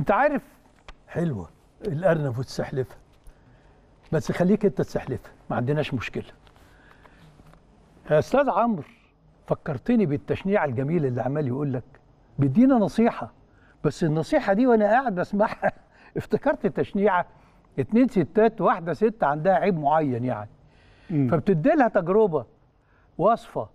انت عارف حلوه الارنب وتسحلفها بس خليك انت تسحلفها ما عندناش مشكله يا استاذ عمرو فكرتني بالتشنيع الجميل اللي عمال يقول لك بيدينا نصيحه بس النصيحه دي وانا قاعد بسمعها افتكرت تشنيعه اتنين ستات واحده ست عندها عيب معين يعني فبتدي لها تجربه وصفه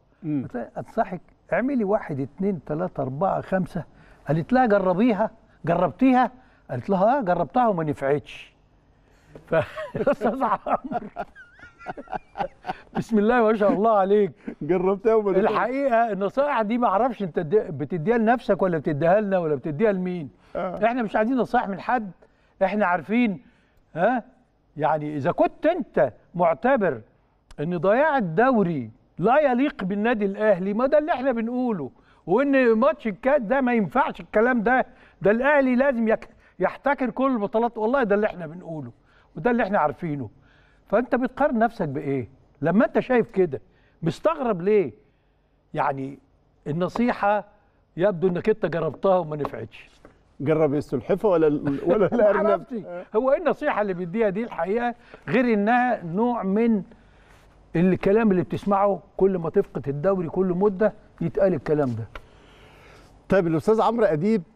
انصحك اعملي واحد اتنين تلاته اربعه خمسه قالت لها جربيها جربتيها قالت لها اه جربتها وما نفعتش فاستاذ عمرو بسم الله ما شاء الله عليك جربتها وما الحقيقه النصائح دي ما اعرفش انت بتديها لنفسك ولا بتديها لنا ولا بتديها لمين آه. احنا مش عايزين نصائح من حد احنا عارفين ها آه، يعني اذا كنت انت معتبر ان ضياع الدوري لا يليق بالنادي الاهلي ما ده اللي احنا بنقوله وان ماتش الكاس ده ما ينفعش الكلام ده ده الاهلي لازم يحتكر كل البطولات والله ده اللي احنا بنقوله وده اللي احنا عارفينه فانت بتقارن نفسك بايه لما انت شايف كده مستغرب ليه يعني النصيحه يبدو انك انت جربتها وما نفعتش جرب السلحفه ولا ولا الارنب هو ايه النصيحه اللي بيديها دي الحقيقه غير انها نوع من الكلام اللي بتسمعه كل ما تفقد الدوري كل مده يتقال الكلام ده طيب الاستاذ عمرو اديب